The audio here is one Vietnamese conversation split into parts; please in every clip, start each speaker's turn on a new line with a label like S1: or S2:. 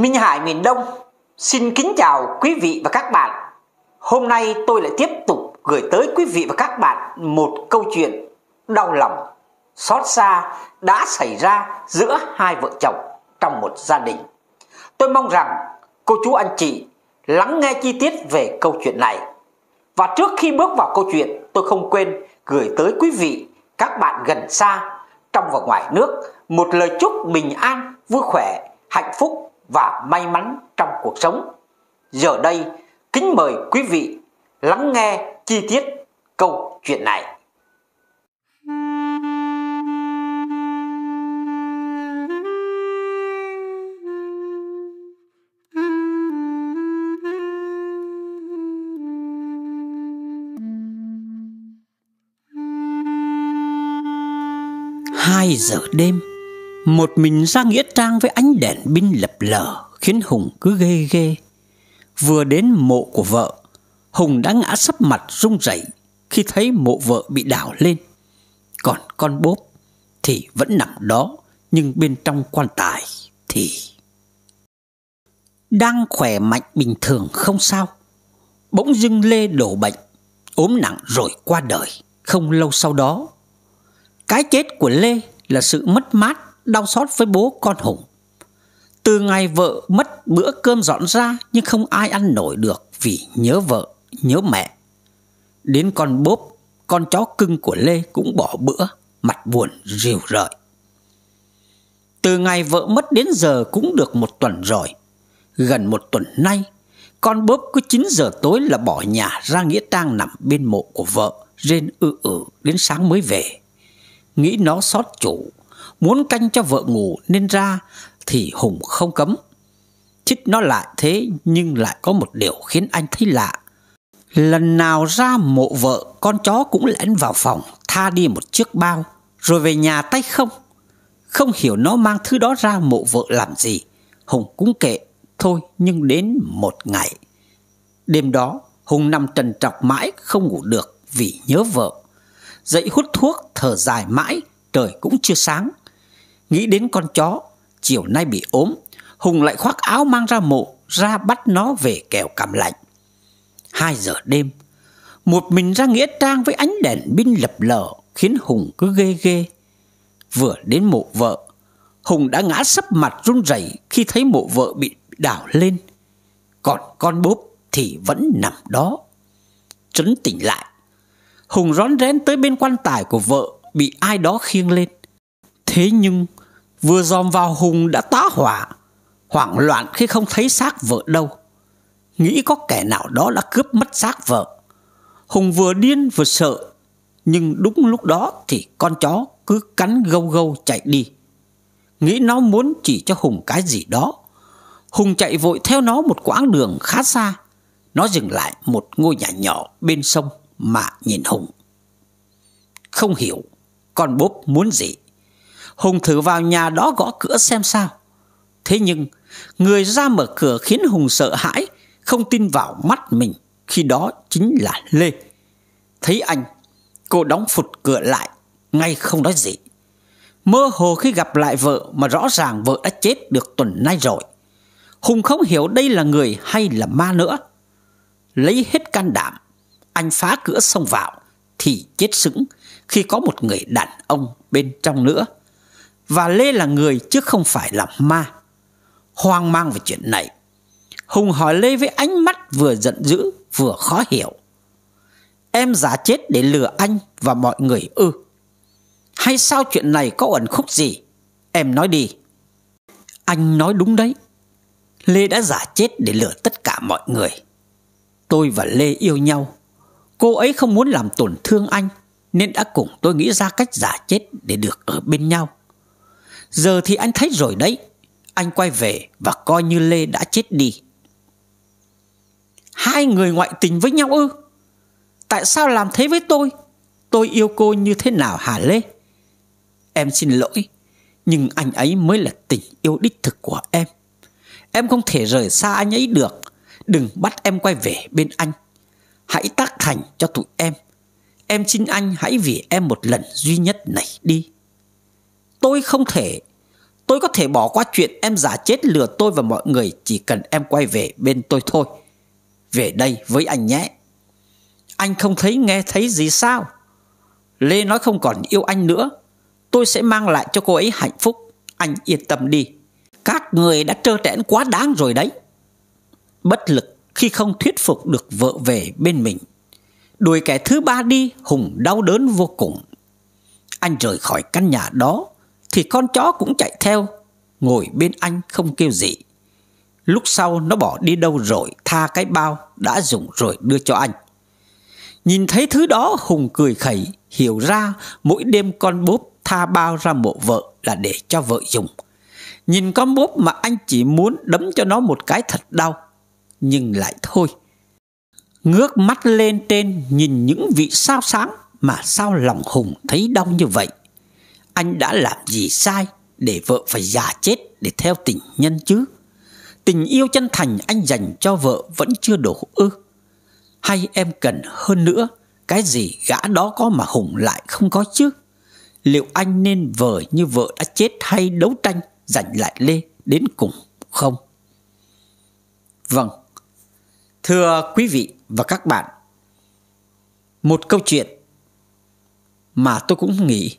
S1: Minh Hải miền Đông xin kính chào quý vị và các bạn. Hôm nay tôi lại tiếp tục gửi tới quý vị và các bạn một câu chuyện đau lòng, xót xa đã xảy ra giữa hai vợ chồng trong một gia đình. Tôi mong rằng cô chú anh chị lắng nghe chi tiết về câu chuyện này. Và trước khi bước vào câu chuyện, tôi không quên gửi tới quý vị, các bạn gần xa, trong và ngoài nước một lời chúc bình an, vui khỏe, hạnh phúc và may mắn trong cuộc sống. Giờ đây, kính mời quý vị lắng nghe chi tiết câu chuyện này. hai giờ đêm một mình ra Nghĩa Trang với ánh đèn binh lập lờ Khiến Hùng cứ ghê ghê Vừa đến mộ của vợ Hùng đã ngã sấp mặt rung rẩy Khi thấy mộ vợ bị đào lên Còn con bốp thì vẫn nằm đó Nhưng bên trong quan tài thì Đang khỏe mạnh bình thường không sao Bỗng dưng Lê đổ bệnh ốm nặng rồi qua đời không lâu sau đó. Cái chết của Lê là sự mất mát đau xót với bố con Hùng. Từ ngày vợ mất bữa cơm dọn ra nhưng không ai ăn nổi được vì nhớ vợ, nhớ mẹ. Đến con bốp, con chó cưng của Lê cũng bỏ bữa, mặt buồn rìu rợi. Từ ngày vợ mất đến giờ cũng được một tuần rồi. Gần một tuần nay, con bốp cứ 9 giờ tối là bỏ nhà ra nghĩa tang nằm bên mộ của vợ, rên ư ử đến sáng mới về. Nghĩ nó xót chủ, muốn canh cho vợ ngủ nên ra thì Hùng không cấm. Chích nó lại thế nhưng lại có một điều khiến anh thấy lạ. Lần nào ra mộ vợ, con chó cũng lén vào phòng, tha đi một chiếc bao, rồi về nhà tay không. Không hiểu nó mang thứ đó ra mộ vợ làm gì. Hùng cũng kệ, thôi nhưng đến một ngày. Đêm đó, Hùng nằm trần trọc mãi không ngủ được vì nhớ vợ. Dậy hút thuốc, thở dài mãi, trời cũng chưa sáng. Nghĩ đến con chó Chiều nay bị ốm Hùng lại khoác áo mang ra mộ Ra bắt nó về kèo cảm lạnh Hai giờ đêm Một mình ra Nghĩa Trang với ánh đèn pin lập lờ Khiến Hùng cứ ghê ghê Vừa đến mộ vợ Hùng đã ngã sấp mặt run rẩy Khi thấy mộ vợ bị đảo lên Còn con bốp thì vẫn nằm đó Trấn tỉnh lại Hùng rón rén tới bên quan tài của vợ Bị ai đó khiêng lên Thế nhưng vừa dòm vào Hùng đã tá hỏa, hoảng loạn khi không thấy xác vợ đâu. Nghĩ có kẻ nào đó đã cướp mất xác vợ. Hùng vừa điên vừa sợ, nhưng đúng lúc đó thì con chó cứ cắn gâu gâu chạy đi. Nghĩ nó muốn chỉ cho Hùng cái gì đó. Hùng chạy vội theo nó một quãng đường khá xa. Nó dừng lại một ngôi nhà nhỏ bên sông mà nhìn Hùng. Không hiểu con bốp muốn gì Hùng thử vào nhà đó gõ cửa xem sao. Thế nhưng, người ra mở cửa khiến Hùng sợ hãi, không tin vào mắt mình, khi đó chính là Lê. Thấy anh, cô đóng phụt cửa lại, ngay không nói gì. Mơ hồ khi gặp lại vợ mà rõ ràng vợ đã chết được tuần nay rồi. Hùng không hiểu đây là người hay là ma nữa. Lấy hết can đảm, anh phá cửa xông vào thì chết sững khi có một người đàn ông bên trong nữa và Lê là người chứ không phải là ma. Hoang mang về chuyện này, Hùng hỏi Lê với ánh mắt vừa giận dữ vừa khó hiểu. Em giả chết để lừa anh và mọi người ư. Hay sao chuyện này có ẩn khúc gì? Em nói đi. Anh nói đúng đấy. Lê đã giả chết để lừa tất cả mọi người. Tôi và Lê yêu nhau. Cô ấy không muốn làm tổn thương anh nên đã cùng tôi nghĩ ra cách giả chết để được ở bên nhau. Giờ thì anh thấy rồi đấy Anh quay về và coi như Lê đã chết đi Hai người ngoại tình với nhau ư Tại sao làm thế với tôi Tôi yêu cô như thế nào hả Lê Em xin lỗi Nhưng anh ấy mới là tình yêu đích thực của em Em không thể rời xa anh ấy được Đừng bắt em quay về bên anh Hãy tác thành cho tụi em Em xin anh hãy vì em một lần duy nhất này đi Tôi không thể Tôi có thể bỏ qua chuyện em giả chết lừa tôi và mọi người Chỉ cần em quay về bên tôi thôi Về đây với anh nhé Anh không thấy nghe thấy gì sao Lê nói không còn yêu anh nữa Tôi sẽ mang lại cho cô ấy hạnh phúc Anh yên tâm đi Các người đã trơ trẽn quá đáng rồi đấy Bất lực khi không thuyết phục được vợ về bên mình Đuổi kẻ thứ ba đi Hùng đau đớn vô cùng Anh rời khỏi căn nhà đó thì con chó cũng chạy theo, ngồi bên anh không kêu gì. Lúc sau nó bỏ đi đâu rồi tha cái bao đã dùng rồi đưa cho anh. Nhìn thấy thứ đó Hùng cười khẩy, hiểu ra mỗi đêm con bốp tha bao ra mộ vợ là để cho vợ dùng. Nhìn con bốp mà anh chỉ muốn đấm cho nó một cái thật đau, nhưng lại thôi. Ngước mắt lên trên nhìn những vị sao sáng mà sao lòng Hùng thấy đau như vậy anh đã làm gì sai để vợ phải già chết để theo tình nhân chứ? Tình yêu chân thành anh dành cho vợ vẫn chưa đủ ư? Hay em cần hơn nữa, cái gì gã đó có mà Hùng lại không có chứ? Liệu anh nên vờ như vợ đã chết hay đấu tranh giành lại Lê đến cùng không? Vâng, thưa quý vị và các bạn, một câu chuyện mà tôi cũng nghĩ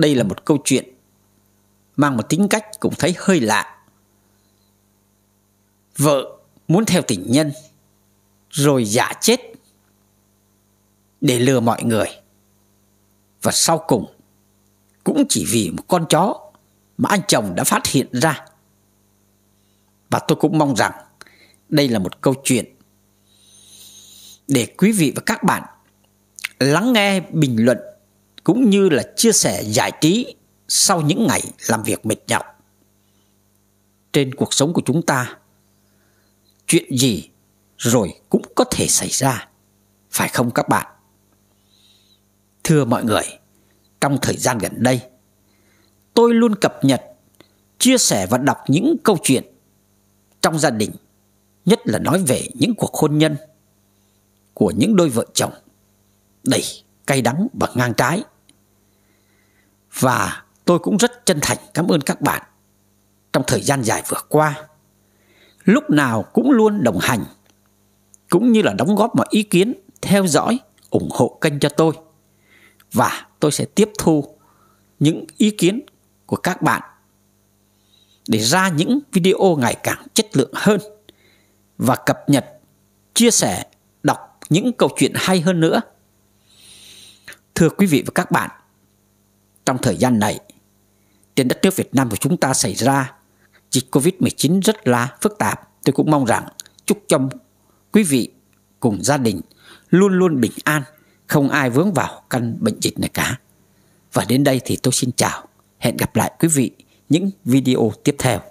S1: đây là một câu chuyện mang một tính cách cũng thấy hơi lạ. Vợ muốn theo tình nhân rồi giả chết để lừa mọi người. Và sau cùng cũng chỉ vì một con chó mà anh chồng đã phát hiện ra. Và tôi cũng mong rằng đây là một câu chuyện để quý vị và các bạn lắng nghe bình luận cũng như là chia sẻ giải trí sau những ngày làm việc mệt nhọc. Trên cuộc sống của chúng ta, chuyện gì rồi cũng có thể xảy ra, phải không các bạn? Thưa mọi người, trong thời gian gần đây, tôi luôn cập nhật, chia sẻ và đọc những câu chuyện trong gia đình, nhất là nói về những cuộc hôn nhân của những đôi vợ chồng đầy cay đắng và ngang trái. Và tôi cũng rất chân thành cảm ơn các bạn trong thời gian dài vừa qua. Lúc nào cũng luôn đồng hành, cũng như là đóng góp mọi ý kiến, theo dõi, ủng hộ kênh cho tôi. Và tôi sẽ tiếp thu những ý kiến của các bạn để ra những video ngày càng chất lượng hơn và cập nhật, chia sẻ, đọc những câu chuyện hay hơn nữa Thưa quý vị và các bạn, trong thời gian này, trên đất nước Việt Nam của chúng ta xảy ra dịch Covid-19 rất là phức tạp. Tôi cũng mong rằng chúc cho quý vị cùng gia đình luôn luôn bình an, không ai vướng vào căn bệnh dịch này cả. Và đến đây thì tôi xin chào, hẹn gặp lại quý vị những video tiếp theo.